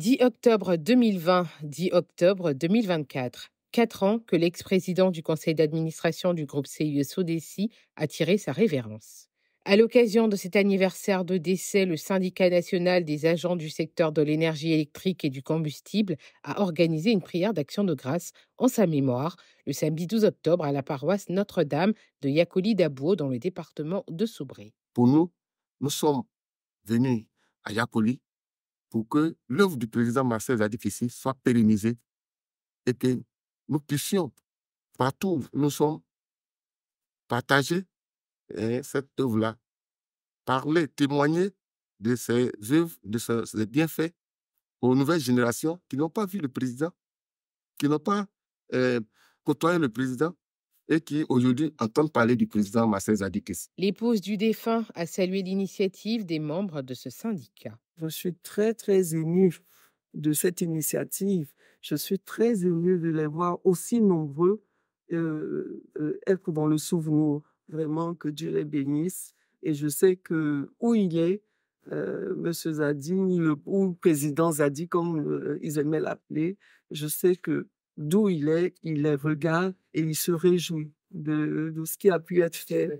10 octobre 2020, 10 octobre 2024. Quatre ans que l'ex-président du conseil d'administration du groupe CIE Sodeci a tiré sa révérence. À l'occasion de cet anniversaire de décès, le syndicat national des agents du secteur de l'énergie électrique et du combustible a organisé une prière d'action de grâce en sa mémoire le samedi 12 octobre à la paroisse Notre-Dame de Yacoli Dabo, dans le département de Soubré. Pour nous, nous sommes venus à Yakoli pour que l'œuvre du président Marcel Zadifici soit pérennisée et que nous puissions, partout où nous sommes, partager hein, cette œuvre-là, parler, témoigner de ces œuvres, de ces bienfaits aux nouvelles générations qui n'ont pas vu le président, qui n'ont pas euh, côtoyé le président, et qui aujourd'hui entendent parler du président Marcel Zadikis. L'épouse du défunt a salué l'initiative des membres de ce syndicat. Je suis très, très émue de cette initiative. Je suis très émue de les voir aussi nombreux euh, euh, être dans le souvenir. Vraiment, que Dieu les bénisse. Et je sais que où il est, euh, Monsieur Zadi, le, ou président Zadi, comme euh, ils aimaient l'appeler, je sais que d'où il est, il les regarde et il se réjouit de, ce qui a pu être fait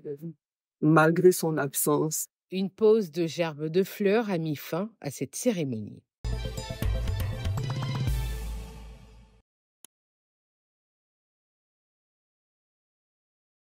malgré son absence. Une pause de gerbes de fleurs a mis fin à cette cérémonie.